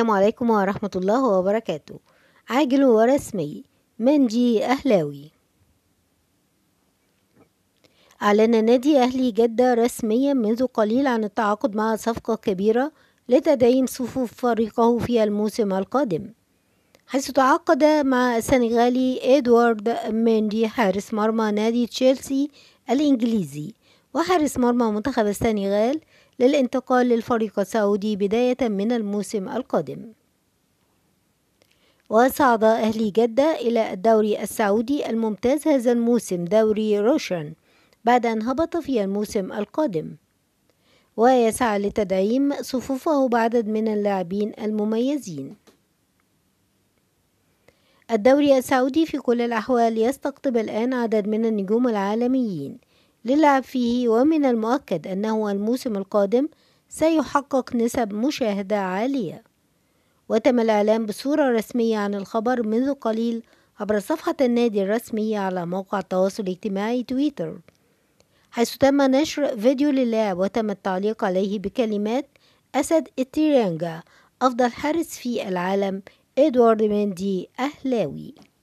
السلام عليكم ورحمة الله وبركاته عاجل ورسمي منجي أهلاوي أعلن نادي أهلي جدة رسميا منذ قليل عن التعاقد مع صفقة كبيرة لتدعيم صفوف فريقه في الموسم القادم حيث تعاقد مع السنغالي إدوارد مندي حارس مرمى نادي تشيلسي الإنجليزي وحارس مرمى منتخب السنغال للانتقال للفريق السعودي بداية من الموسم القادم وصعد أهلي جدة إلى الدوري السعودي الممتاز هذا الموسم دوري روشن بعد أن هبط في الموسم القادم ويسعى لتدعيم صفوفه بعدد من اللاعبين المميزين الدوري السعودي في كل الأحوال يستقطب الآن عدد من النجوم العالميين للعب فيه ومن المؤكد أنه الموسم القادم سيحقق نسب مشاهدة عالية وتم الإعلان بصورة رسمية عن الخبر منذ قليل عبر صفحة النادي الرسمية على موقع التواصل الاجتماعي تويتر حيث تم نشر فيديو للاعب وتم التعليق عليه بكلمات أسد التيرانجا أفضل حارس في العالم إدوارد مندي أهلاوي